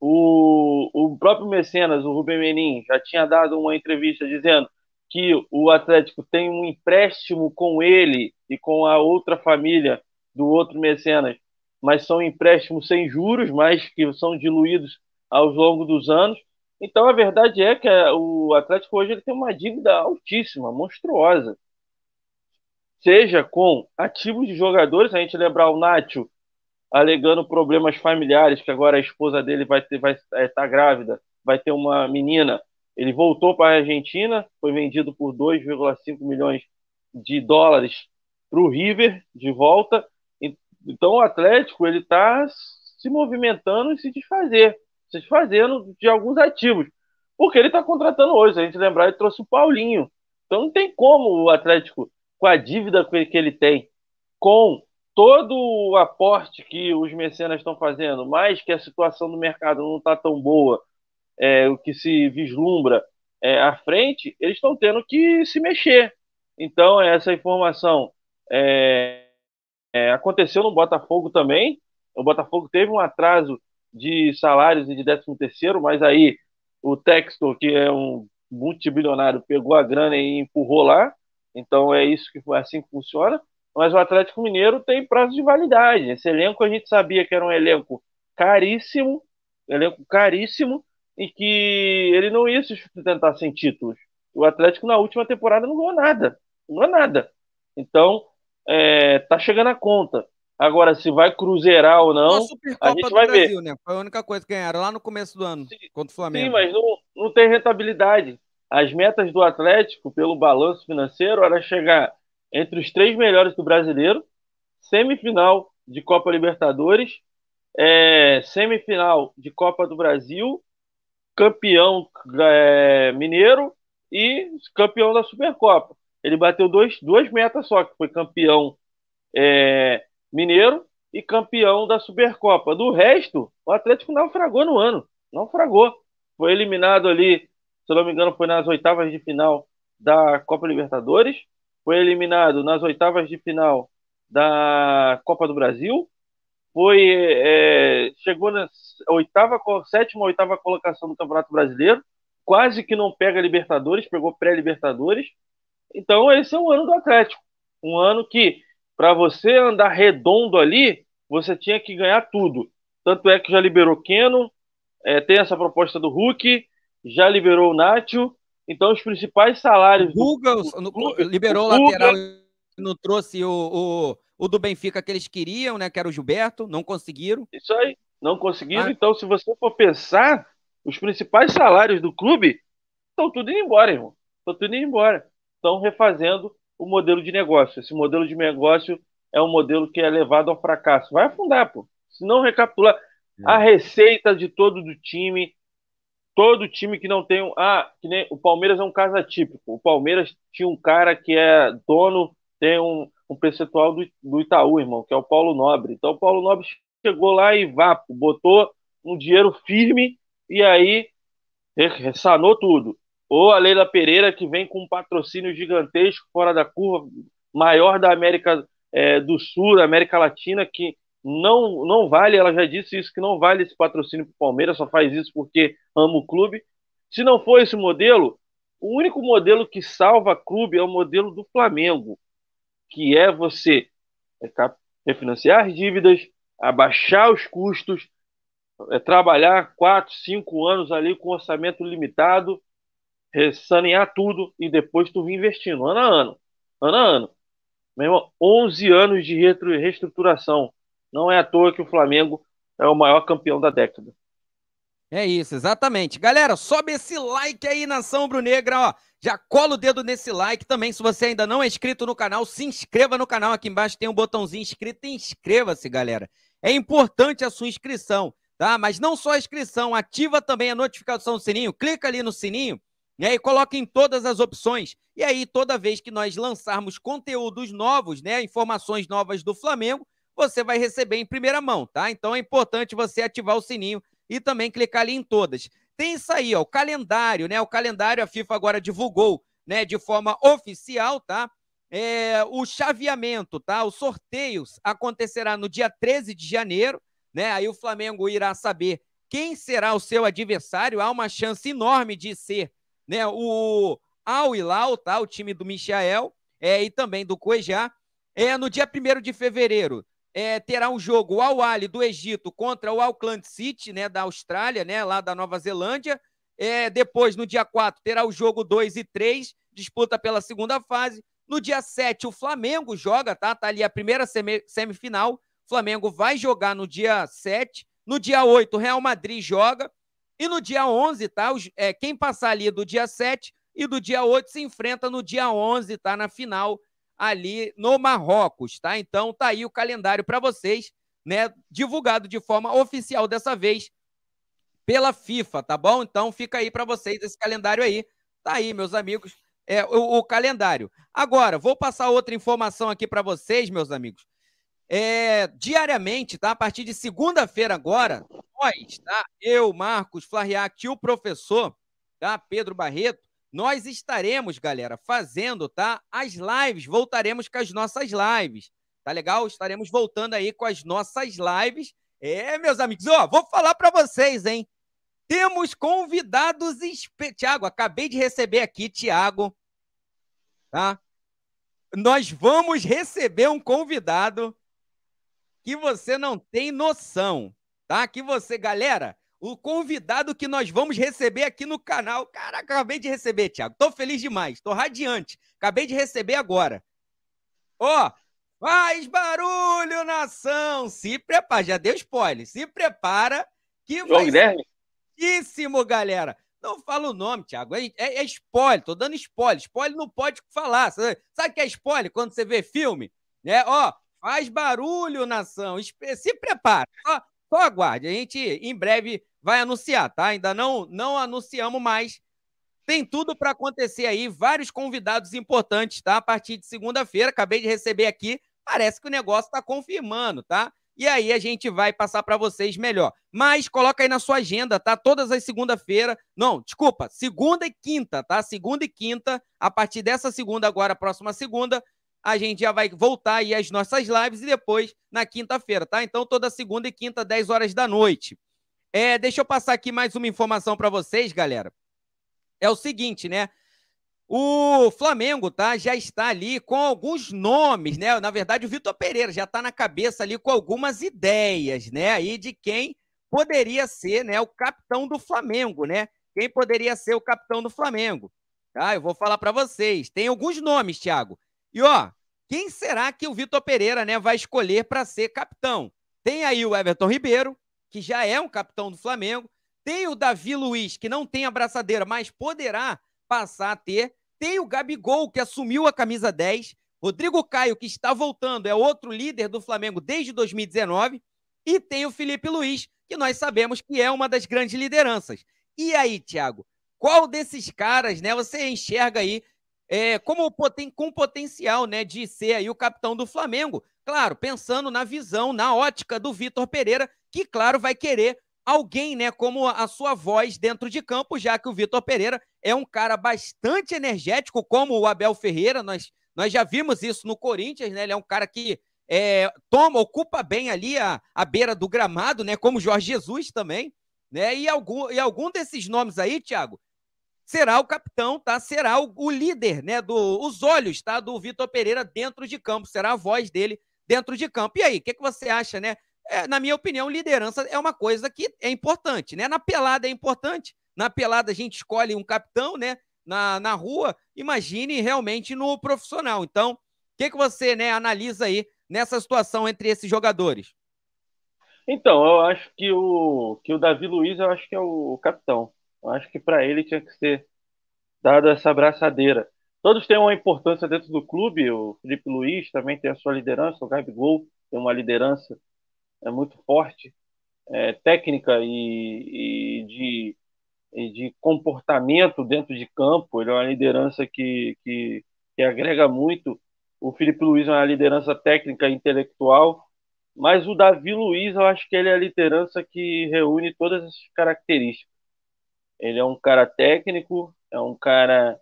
O, o próprio mecenas, o Rubem Menin, já tinha dado uma entrevista dizendo que o Atlético tem um empréstimo com ele e com a outra família do outro mecenas, mas são empréstimos sem juros, mas que são diluídos ao longo dos anos. Então a verdade é que é, o Atlético hoje ele tem uma dívida altíssima, monstruosa. Seja com ativos de jogadores, a gente lembrar o Nacho alegando problemas familiares, que agora a esposa dele vai estar vai, é, tá grávida, vai ter uma menina. Ele voltou para a Argentina, foi vendido por 2,5 milhões de dólares para o River de volta. Então o Atlético ele está se movimentando e se desfazer se desfazendo de alguns ativos. Porque ele está contratando hoje. a gente lembrar, ele trouxe o Paulinho. Então não tem como o Atlético, com a dívida que ele tem, com todo o aporte que os mecenas estão fazendo, mais que a situação do mercado não está tão boa, é, o que se vislumbra é, à frente, eles estão tendo que se mexer. Então, essa informação é, é aconteceu no Botafogo também. O Botafogo teve um atraso de salários e de décimo terceiro, mas aí o Textor, que é um multibilionário, pegou a grana e empurrou lá. Então é isso que foi assim que funciona. Mas o Atlético Mineiro tem prazo de validade. Esse elenco a gente sabia que era um elenco caríssimo, elenco caríssimo, e que ele não ia se sustentar sem títulos. O Atlético na última temporada não ganhou nada. Não ganhou nada. Então, é, tá chegando a conta. Agora, se vai cruzeirar ou não, a, gente vai Brasil, ver. Né? Foi a única coisa que ganharam lá no começo do ano, sim, contra o Flamengo. Sim, mas não, não tem rentabilidade. As metas do Atlético, pelo balanço financeiro, era chegar entre os três melhores do brasileiro, semifinal de Copa Libertadores, é, semifinal de Copa do Brasil, campeão é, mineiro e campeão da Supercopa. Ele bateu dois, duas metas só, que foi campeão é, Mineiro e campeão da Supercopa. Do resto, o Atlético naufragou no ano. Naufragou. Foi eliminado ali, se não me engano, foi nas oitavas de final da Copa Libertadores. Foi eliminado nas oitavas de final da Copa do Brasil. Foi é, chegou na oitava, sétima, oitava colocação do Campeonato Brasileiro. Quase que não pega Libertadores, pegou pré-Libertadores. Então esse é o ano do Atlético, um ano que para você andar redondo ali, você tinha que ganhar tudo. Tanto é que já liberou Keno, é, tem essa proposta do Hulk, já liberou o Nacho. Então, os principais salários. Bugles, do, liberou o lateral não trouxe o, o, o, do Benfica que eles queriam, né? Que era o Gilberto, não conseguiram. Isso aí, não conseguiram. Ah. Então, se você for pensar, os principais salários do clube estão tudo indo embora, irmão. Estão tudo indo embora. Estão refazendo o modelo de negócio. Esse modelo de negócio é um modelo que é levado ao fracasso. Vai afundar, pô. Se não recapitular, é. a receita de todo do time, todo time que não tem um. Ah, que nem o Palmeiras é um caso atípico. O Palmeiras tinha um cara que é dono, tem um, um percentual do, do Itaú, irmão, que é o Paulo Nobre. Então o Paulo Nobre chegou lá e vapo, botou um dinheiro firme e aí sanou tudo. Ou a Leila Pereira, que vem com um patrocínio gigantesco, fora da curva, maior da América é, do Sul, da América Latina, que não, não vale, ela já disse isso, que não vale esse patrocínio para o Palmeiras, só faz isso porque ama o clube. Se não for esse modelo, o único modelo que salva clube é o modelo do Flamengo, que é você é, refinanciar as dívidas, abaixar os custos, é trabalhar quatro, cinco anos ali com orçamento limitado é, sanear tudo e depois tu vir investindo, ano a ano, ano a ano. mesmo 11 anos de reestruturação. Não é à toa que o Flamengo é o maior campeão da década. É isso, exatamente. Galera, sobe esse like aí, Nação Brunegra, ó. Já cola o dedo nesse like também. Se você ainda não é inscrito no canal, se inscreva no canal. Aqui embaixo tem um botãozinho inscrito. Inscreva-se, galera. É importante a sua inscrição, tá? Mas não só a inscrição, ativa também a notificação do sininho. Clica ali no sininho né? E coloque coloquem todas as opções. E aí, toda vez que nós lançarmos conteúdos novos, né? Informações novas do Flamengo, você vai receber em primeira mão, tá? Então é importante você ativar o sininho e também clicar ali em todas. Tem isso aí, ó, o calendário, né? O calendário a FIFA agora divulgou, né? De forma oficial, tá? É, o chaveamento, tá? Os sorteios acontecerá no dia 13 de janeiro, né? Aí o Flamengo irá saber quem será o seu adversário. Há uma chance enorme de ser né? O Al tá? O time do Michael é, e também do Cuejá. É, no dia 1 de fevereiro é, terá um jogo o Al do Egito contra o Auckland City, né? Da Austrália, né? Lá da Nova Zelândia. É, depois, no dia 4, terá o jogo 2 e 3, disputa pela segunda fase. No dia 7, o Flamengo joga, tá? Tá ali a primeira semifinal. O Flamengo vai jogar no dia 7. No dia 8, o Real Madrid joga. E no dia 11, tá? Os, é, quem passar ali do dia 7 e do dia 8 se enfrenta no dia 11, tá? Na final ali no Marrocos, tá? Então tá aí o calendário para vocês, né? Divulgado de forma oficial dessa vez pela FIFA, tá bom? Então fica aí para vocês esse calendário aí. Tá aí, meus amigos, é o, o calendário. Agora, vou passar outra informação aqui para vocês, meus amigos, é, diariamente, tá? A partir de segunda-feira agora, nós, tá? Eu, Marcos Flariac e o professor, tá? Pedro Barreto, nós estaremos, galera, fazendo, tá? As lives, voltaremos com as nossas lives. Tá legal? Estaremos voltando aí com as nossas lives. É, meus amigos, ó, vou falar para vocês, hein? Temos convidados espe... Tiago, acabei de receber aqui, Tiago, tá? Nós vamos receber um convidado que você não tem noção, tá? Que você, galera, o convidado que nós vamos receber aqui no canal. Caraca, acabei de receber, Thiago. Tô feliz demais, tô radiante. Acabei de receber agora. Ó, oh, faz barulho, nação! Se prepara, já deu spoiler. Se prepara que vai ser galera. Não fala o nome, Thiago. É, é, é, spoiler, tô dando spoiler. Spoiler não pode falar. Sabe o que é spoiler quando você vê filme? Né? Ó, oh, Faz barulho, nação. Se prepara. Só, só aguarde. A gente em breve vai anunciar, tá? Ainda não, não anunciamos mais. Tem tudo para acontecer aí, vários convidados importantes, tá? A partir de segunda-feira, acabei de receber aqui, parece que o negócio está confirmando, tá? E aí a gente vai passar para vocês melhor. Mas coloca aí na sua agenda, tá? Todas as segunda-feira, não, desculpa, segunda e quinta, tá? Segunda e quinta, a partir dessa segunda agora, próxima segunda, a gente já vai voltar aí às nossas lives e depois na quinta-feira, tá? Então, toda segunda e quinta, 10 horas da noite. É, deixa eu passar aqui mais uma informação para vocês, galera. É o seguinte, né? O Flamengo, tá? Já está ali com alguns nomes, né? Na verdade, o Vitor Pereira já está na cabeça ali com algumas ideias, né? Aí de quem poderia ser, né? O capitão do Flamengo, né? Quem poderia ser o capitão do Flamengo? Tá? Eu vou falar para vocês. Tem alguns nomes, Thiago. E ó, quem será que o Vitor Pereira né, vai escolher para ser capitão? Tem aí o Everton Ribeiro, que já é um capitão do Flamengo. Tem o Davi Luiz, que não tem abraçadeira, mas poderá passar a ter. Tem o Gabigol, que assumiu a camisa 10. Rodrigo Caio, que está voltando, é outro líder do Flamengo desde 2019. E tem o Felipe Luiz, que nós sabemos que é uma das grandes lideranças. E aí, Thiago, qual desses caras né, você enxerga aí é, como poten com potencial né, de ser aí o capitão do Flamengo. Claro, pensando na visão, na ótica do Vitor Pereira, que, claro, vai querer alguém né, como a sua voz dentro de campo, já que o Vitor Pereira é um cara bastante energético, como o Abel Ferreira. Nós, nós já vimos isso no Corinthians, né? Ele é um cara que é, toma, ocupa bem ali a, a beira do gramado, né? Como Jorge Jesus também, né? E algum, e algum desses nomes aí, Thiago, será o capitão, tá? Será o, o líder, né? Do, os olhos, tá? Do Vitor Pereira dentro de campo, será a voz dele dentro de campo. E aí, o que, que você acha, né? É, na minha opinião, liderança é uma coisa que é importante, né? Na pelada é importante. Na pelada a gente escolhe um capitão, né? Na, na rua, imagine realmente no profissional. Então, o que, que você né, analisa aí nessa situação entre esses jogadores? Então, eu acho que o, que o Davi Luiz, eu acho que é o capitão. Eu acho que para ele tinha que ser dado essa abraçadeira. Todos têm uma importância dentro do clube, o Felipe Luiz também tem a sua liderança, o Gabigol tem uma liderança é muito forte, é, técnica e, e de, e de comportamento dentro de campo, ele é uma liderança que, que, que agrega muito. O Felipe Luiz é uma liderança técnica e intelectual, mas o Davi Luiz eu acho que ele é a liderança que reúne todas essas características. Ele é um cara técnico, é um cara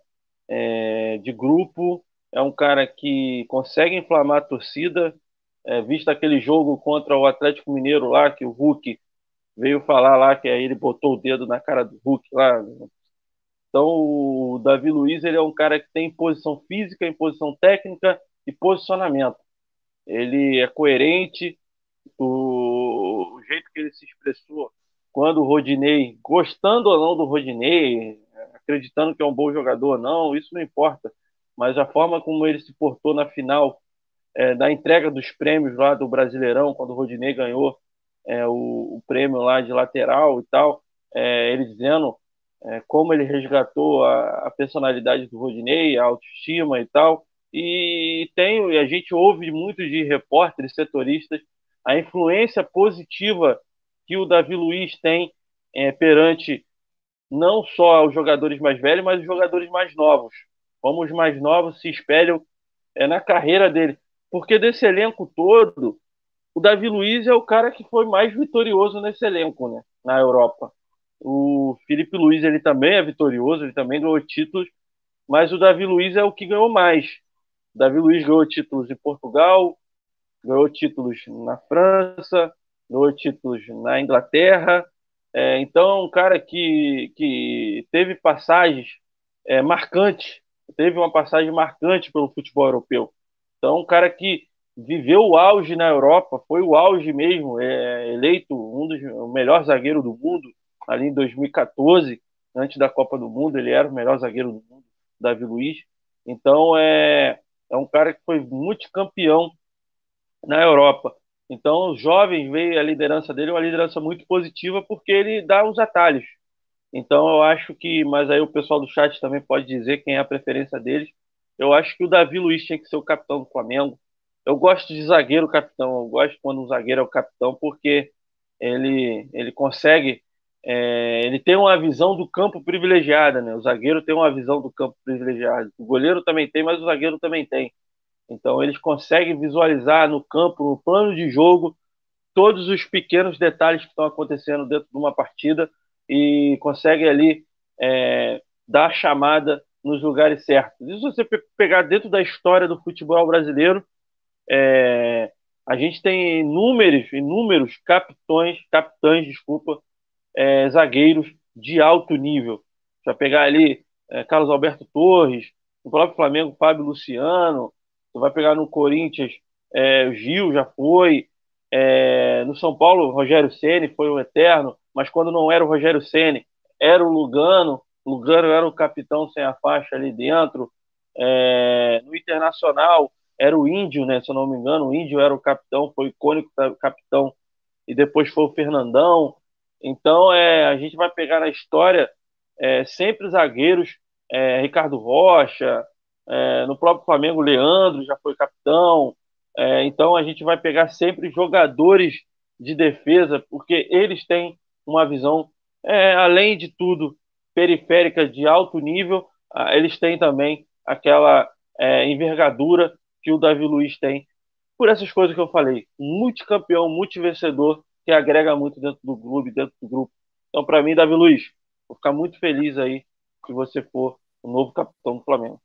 é, de grupo, é um cara que consegue inflamar a torcida. É, visto aquele jogo contra o Atlético Mineiro lá, que o Hulk veio falar lá que aí ele botou o dedo na cara do Hulk lá. Então o Davi Luiz ele é um cara que tem posição física, imposição técnica e posicionamento. Ele é coerente, o, o jeito que ele se expressou quando o Rodinei, gostando ou não do Rodinei, acreditando que é um bom jogador ou não, isso não importa. Mas a forma como ele se portou na final é, da entrega dos prêmios lá do Brasileirão, quando o Rodinei ganhou é, o, o, prêmio lá de lateral e tal, é, ele dizendo é, como ele resgatou a, a, personalidade do Rodinei, a autoestima e tal. E tem, e a gente ouve muito de repórteres, setoristas, a influência positiva que o Davi Luiz tem é, perante não só os jogadores mais velhos, mas os jogadores mais novos. Como os mais novos se espelham é, na carreira dele. Porque desse elenco todo, o Davi Luiz é o cara que foi mais vitorioso nesse elenco, né? Na Europa. O Felipe Luiz, ele também é vitorioso, ele também ganhou títulos, mas o Davi Luiz é o que ganhou mais. O Davi Luiz ganhou títulos em Portugal, ganhou títulos na França, ganhou títulos na Inglaterra. É, então, um cara que, que teve passagens é, marcantes, teve uma passagem marcante pelo futebol europeu. Então, um cara que viveu o auge na Europa, foi o auge mesmo, é, eleito um dos melhores melhor zagueiro do mundo ali em 2014, antes da Copa do Mundo, ele era o melhor zagueiro do mundo, Davi Luiz. Então é, é um cara que foi muito campeão na Europa. Então, jovem veio a liderança dele, uma liderança muito positiva, porque ele dá os atalhos. Então, eu acho que, mas aí o pessoal do chat também pode dizer quem é a preferência deles. Eu acho que o Davi Luiz tinha que ser o capitão do Flamengo. Eu gosto de zagueiro capitão, eu gosto quando um zagueiro é o capitão, porque ele, ele consegue, é, ele tem uma visão do campo privilegiada, né? O zagueiro tem uma visão do campo privilegiada. O goleiro também tem, mas o zagueiro também tem. Então eles conseguem visualizar no campo, no plano de jogo, todos os pequenos detalhes que estão acontecendo dentro de uma partida e conseguem ali é, dar a chamada nos lugares certos. Isso se você pegar dentro da história do futebol brasileiro, é, a gente tem inúmeros, inúmeros capitões, capitães, desculpa, é, zagueiros de alto nível. Já pegar ali é, Carlos Alberto Torres, o próprio Flamengo, Fábio Luciano, Tu vai pegar no Corinthians, é, o Gil já foi. É, no São Paulo, o Rogério Ceni foi o eterno, mas quando não era o Rogério Ceni, era o Lugano. Lugano era o capitão sem a faixa ali dentro. É, no Internacional era o Índio, né? Se eu não me engano, o Índio era o capitão, foi o icônico capitão e depois foi o Fernandão. Então é, a gente vai pegar na história é, sempre zagueiros, é, Ricardo Rocha, é, no próprio Flamengo, Leandro já foi capitão. É, então a gente vai pegar sempre jogadores de defesa, porque eles têm uma visão, é, além de tudo, periférica de alto nível. Ah, eles têm também aquela é, envergadura que o Davi Luiz tem. Por essas coisas que eu falei, multicampeão, multivencedor, que agrega muito dentro do clube, dentro do grupo. Então, para mim, Davi Luiz, vou ficar muito feliz aí que você for o novo capitão do Flamengo.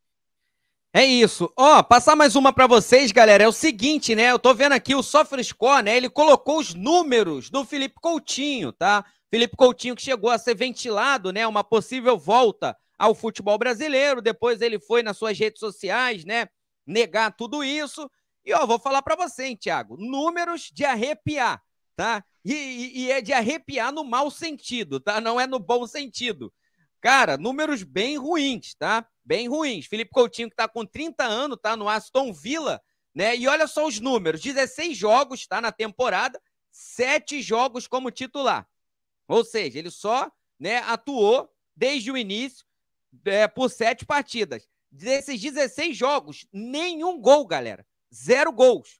É isso. Ó, oh, passar mais uma para vocês, galera. É o seguinte, né? Eu tô vendo aqui o Score, né? Ele colocou os números do Felipe Coutinho, tá? Felipe Coutinho que chegou a ser ventilado, né? Uma possível volta ao futebol brasileiro. Depois ele foi nas suas redes sociais, né? Negar tudo isso. E ó, oh, vou falar para você, hein, Thiago. Números de arrepiar, tá? E, e, e é de arrepiar no mau sentido, tá? Não é no bom sentido. Cara, números bem ruins, tá? Bem ruins. Felipe Coutinho, que tá com 30 anos, tá no Aston Villa, né? E olha só os números: 16 jogos, tá? Na temporada, 7 jogos como titular. Ou seja, ele só né, atuou desde o início é, por sete partidas. Desses 16 jogos, nenhum gol, galera. Zero gols.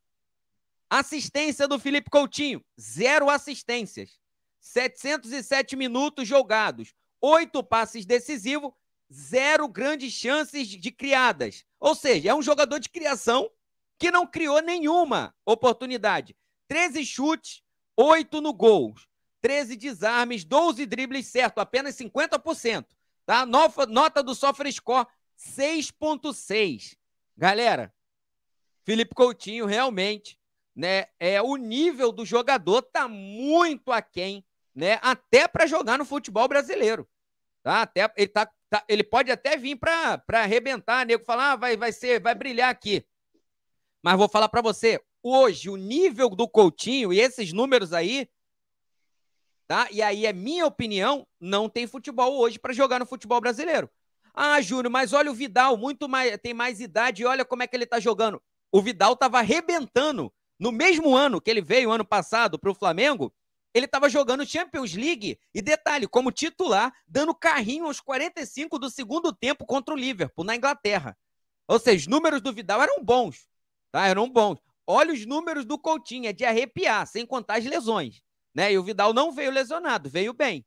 Assistência do Felipe Coutinho, zero assistências. 707 minutos jogados oito passes decisivos, zero grandes chances de criadas. Ou seja, é um jogador de criação que não criou nenhuma oportunidade. 13 chutes, oito no gol, 13 desarmes, 12 dribles certo, apenas 50%. Tá? Nota do Sofre Score 6.6. Galera, Felipe Coutinho realmente, né, é o nível do jogador tá muito aquém, né, até para jogar no futebol brasileiro. Tá? Até, ele, tá, tá ele pode até vir para arrebentar, nego, falar, ah, vai, vai, ser, vai brilhar aqui. Mas vou falar para você, hoje, o nível do Coutinho e esses números aí, tá? E aí é minha opinião, não tem futebol hoje para jogar no futebol brasileiro. Ah, Júnior, mas olha o Vidal, muito mais, tem mais idade, e olha como é que ele tá jogando. O Vidal tava arrebentando no mesmo ano que ele veio ano passado para o Flamengo, ele estava jogando Champions League e detalhe, como titular, dando carrinho aos 45 do segundo tempo contra o Liverpool na Inglaterra. Ou seja, os números do Vidal eram bons, tá? Eram bons. Olha os números do Coutinho, é de arrepiar, sem contar as lesões, né? E o Vidal não veio lesionado, veio bem.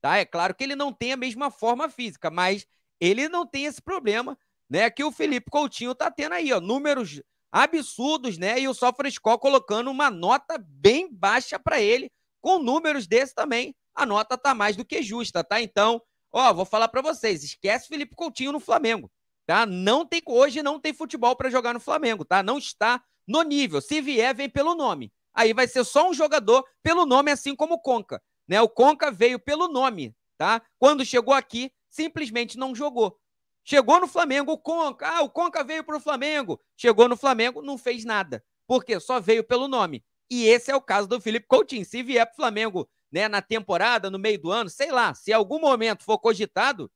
Tá? É claro que ele não tem a mesma forma física, mas ele não tem esse problema, né, que o Felipe Coutinho tá tendo aí, ó, números absurdos, né? E o Sofrescore colocando uma nota bem baixa para ele, com números desse também, a nota tá mais do que justa, tá? Então, ó, vou falar para vocês, esquece Felipe Coutinho no Flamengo, tá? Não tem hoje não tem futebol para jogar no Flamengo, tá? Não está no nível. Se vier, vem pelo nome. Aí vai ser só um jogador pelo nome, assim como o Conca, né? O Conca veio pelo nome, tá? Quando chegou aqui, simplesmente não jogou. Chegou no Flamengo o Conca, ah, o Conca veio pro Flamengo. Chegou no Flamengo, não fez nada. Porque só veio pelo nome. E esse é o caso do Felipe Coutinho. Se vier para o Flamengo né, na temporada, no meio do ano, sei lá, se em algum momento for cogitado,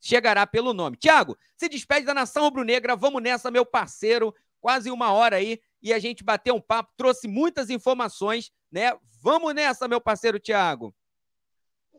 chegará pelo nome. Tiago, se despede da nação rubro-negra. Vamos nessa, meu parceiro. Quase uma hora aí e a gente bateu um papo, trouxe muitas informações, né? Vamos nessa, meu parceiro Tiago.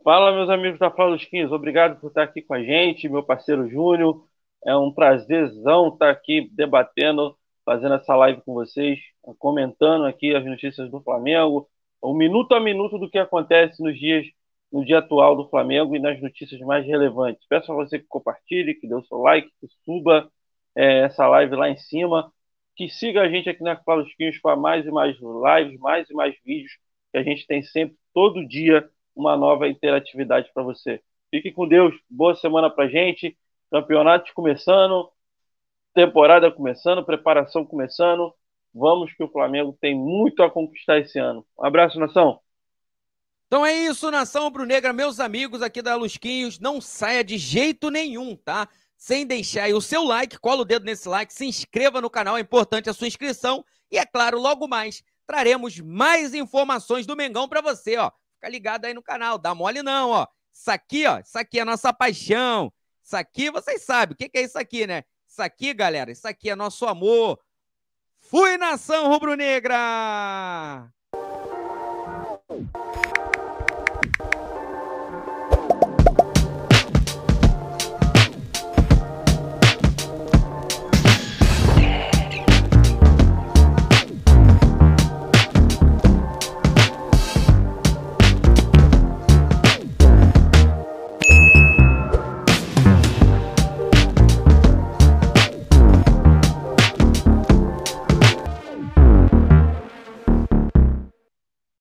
Fala, meus amigos da Fala dos 15. Obrigado por estar aqui com a gente, meu parceiro Júnior. É um prazerzão estar aqui debatendo fazendo essa live com vocês, comentando aqui as notícias do Flamengo, o minuto a minuto do que acontece nos dias, no dia atual do Flamengo e nas notícias mais relevantes. Peço a você que compartilhe, que dê o seu like, que suba é, essa live lá em cima, que siga a gente aqui na Flausquinhos para mais e mais lives, mais e mais vídeos, que a gente tem sempre, todo dia, uma nova interatividade para você. Fique com Deus, boa semana para gente, campeonatos começando, temporada começando, preparação começando. Vamos que o Flamengo tem muito a conquistar esse ano. Um abraço, nação. Então é isso, nação Brunegra, meus amigos aqui da Lusquinhos. Não saia de jeito nenhum, tá? Sem deixar aí o seu like, cola o dedo nesse like, se inscreva no canal, é importante a sua inscrição. E é claro, logo mais traremos mais informações do Mengão para você, ó. Fica ligado aí no canal, dá mole não, ó. Isso aqui, ó, isso aqui é a nossa paixão. Isso aqui, vocês sabem, o que, que é isso aqui, né? Isso aqui, galera, isso aqui é nosso amor. Fui nação rubro-negra!